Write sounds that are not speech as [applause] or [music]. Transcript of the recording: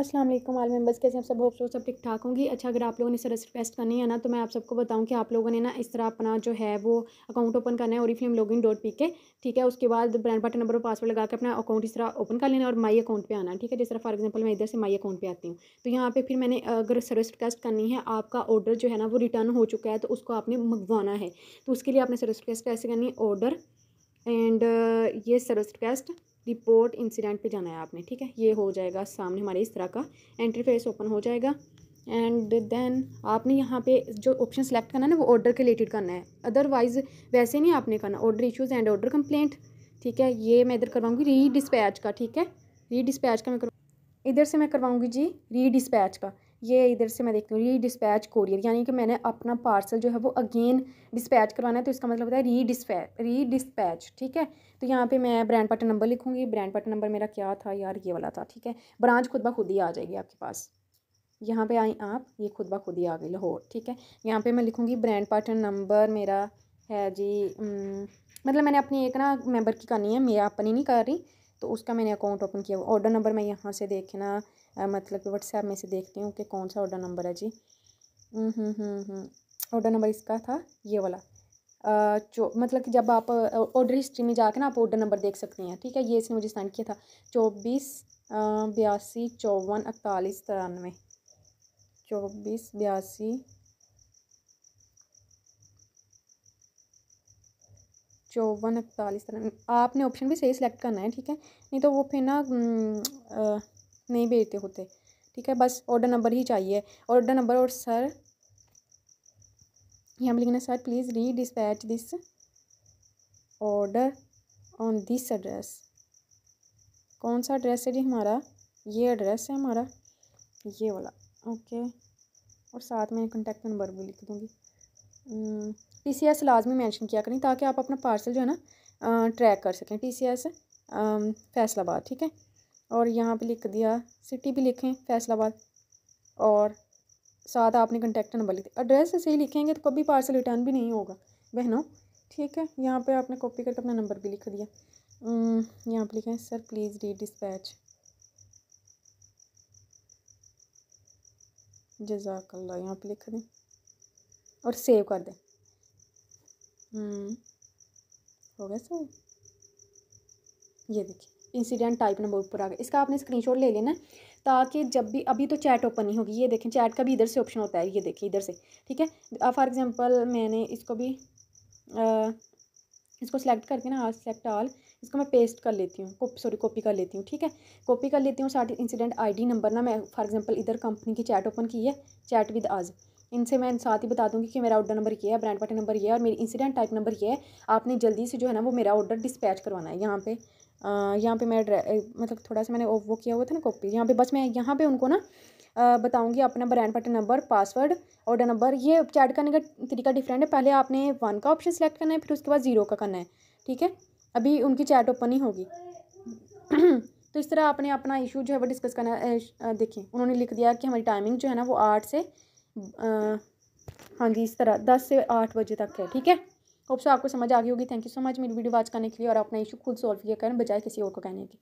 अस्सलाम वालेकुम आल मेम्बर्स कैसे आप सब होप सो सब ठीक ठाक होंगी अच्छा अगर आप लोगों ने सर्विस रिक्वेस्ट करनी है ना तो मैं आप सबको बताऊं कि आप लोगों ने ना इस तरह अपना जो है वो अकाउंट ओपन करना है और फिल्म लॉगिन डॉट पी के ठीक है उसके बाद ब्रांड पार्टी नंबर और पासवर्ड लगा के अपना अकाउंट इस तरह ओपन कर लेना और माई अकाउंट पर आना ठीक है जिस तरह फॉर एग्जाम्पल मैं इधर से माई अकाउंट पे आती हूँ तो यहाँ पे फिर मैंने अगर सर्विस रिक्वेस्ट करनी है आपका ऑर्डर जो है ना वो रिटर्न हो चुका है तो उसको आपने मंगवाना है तो उसके लिए आपने सर्विस रिक्वेस्ट कैसे करनी है ऑर्डर एंड ये सर्विस रिक्वेस्ट रिपोर्ट इंसिडेंट पे जाना है आपने ठीक है ये हो जाएगा सामने हमारे इस तरह का इंटरफेस ओपन हो जाएगा एंड देन आपने यहाँ पे जो ऑप्शन सेलेक्ट करना है ना वो ऑर्डर के रिलेटेड करना है अदरवाइज़ वैसे नहीं आपने करना order issues and order complaint ठीक है ये मैं इधर करवाऊँगी री डिस्पैच का ठीक है री डिस्पैच का मैं करवा इधर से मैं करवाऊँगी जी री डिस्पैच का ये इधर से मैं देखती हूँ री डिस्पैच कोरियर यानी कि मैंने अपना पार्सल जो है वो अगेन डिस्पैच करवाना है तो इसका मतलब होता है री डिस्पैच री डिस्पैच ठीक है तो यहाँ पे मैं ब्रांड पार्टन नंबर लिखूँगी ब्रांड पार्टन नंबर मेरा क्या था यार ये वाला था ठीक है ब्रांच खुद ब खुद ही आ जाएगी आपके पास यहाँ पर आई आप ये खुद ब खुद ही आ गई लाहौर ठीक है यहाँ पर मैं लिखूँगी ब्रांड पार्टन नंबर मेरा है जी मतलब मैंने अपनी एक ना मेम्बर की करनी है मैं अपनी नहीं कर रही तो उसका मैंने अकाउंट ओपन किया हुआ ऑर्डर नंबर मैं यहाँ से देखना मतलब कि व्हाट्सएप में से देखती हूँ कि कौन सा ऑर्डर नंबर है जी हम्म, हम्म, हम्म, ऑर्डर नंबर इसका था ये वाला चो मतलब कि जब आप ऑर्डर हिस्ट्री में जाकर ना आप ऑर्डर नंबर देख सकती हैं ठीक है ये इसने मुझे सेंड किया था चौबीस बयासी चौवन इकतालीस तिरानवे चौबीस बयासी चौवन इकतालीस आपने ऑप्शन भी सही सिलेक्ट करना है ठीक है नहीं तो वो फिर ना नहीं भेजते होते ठीक है बस ऑर्डर नंबर ही चाहिए ऑर्डर नंबर और सर यहाँ पर लिखना sir please re dispatch this order on this address कौन सा एड्रेस है जी हमारा ये एड्रेस है हमारा ये वाला ओके और साथ में कॉन्टैक्ट नंबर भी लिख दूँगी टी सी एस लाजमी मैंशन किया करें ताकि आप अपना पार्सल जो है ना ट्रैक कर सकें टी सी एस फैसलाबाद ठीक है और यहाँ पे लिख दिया सिटी भी लिखें फैसलाबाद और साथ आपने कंटेक्ट नंबर लिख दिया एड्रेस सही लिखेंगे तो कभी पार्सल रिटर्न भी नहीं होगा बहनों ठीक है यहाँ पे आपने कॉपी करके अपना नंबर भी लिख दिया यहाँ पे लिखें सर प्लीज़ रीड डिस्पैच जजाकल्ला यहाँ पे लिख दें और सेव कर दें हम्म। हो गया सो ये देखिए इंसिडेंट टाइप नंबर ऊपर आ गया इसका आपने स्क्रीनशॉट ले लेना ताकि जब भी अभी तो चैट ओपन नहीं होगी ये देखें चैट का भी इधर से ऑप्शन होता है ये देखिए इधर से ठीक है अब फॉर एग्जांपल मैंने इसको भी आ, इसको सेलेक्ट करके ना सेलेक्ट ऑल इसको मैं पेस्ट कर लेती हूँ सॉरी कॉपी कर लेती हूँ ठीक है कॉपी कर लेती हूँ साथ इंसिडेंट आईडी नंबर ना मैं फॉर एग्जांपल इधर कंपनी की चैट ओपन की है चैट विद आज इनसे मैं साथ ही बता दूंगी कि मेरा ऑर्डर नंबर ये है ब्रांड पार्टी नंबर ये है और मेरी इंसिडेंट टाइप नंबर ये है आपने जल्दी से जो है ना वो मेरा ऑर्डर डिस्पैच करवाना है यहाँ पे यहाँ पे मैं मतलब थोड़ा सा मैंने वो किया हुआ था ना कॉपी यहाँ पे बस मैं यहाँ पे उनको ना बताऊँगी अपना brand party number password order number ये चैट करने का तरीका डिफरेंट है पहले आपने वन का ऑप्शन सेलेक्ट करना है फिर उसके बाद ज़ीरो का करना है ठीक है अभी उनकी चैट ओपन ही होगी [clears throat] तो इस तरह आपने अपना इशू जो है वो डिस्कस करना देखिए उन्होंने लिख दिया कि हमारी टाइमिंग जो है ना वो आठ से हाँ जी इस तरह दस से आठ बजे तक है ठीक है होप सो आपको समझ आ गई होगी थैंक यू सो मच मेरी वीडियो वॉच करने के लिए और अपना इशू खुद सॉल्व किया करें बजाय किसी और को कहने की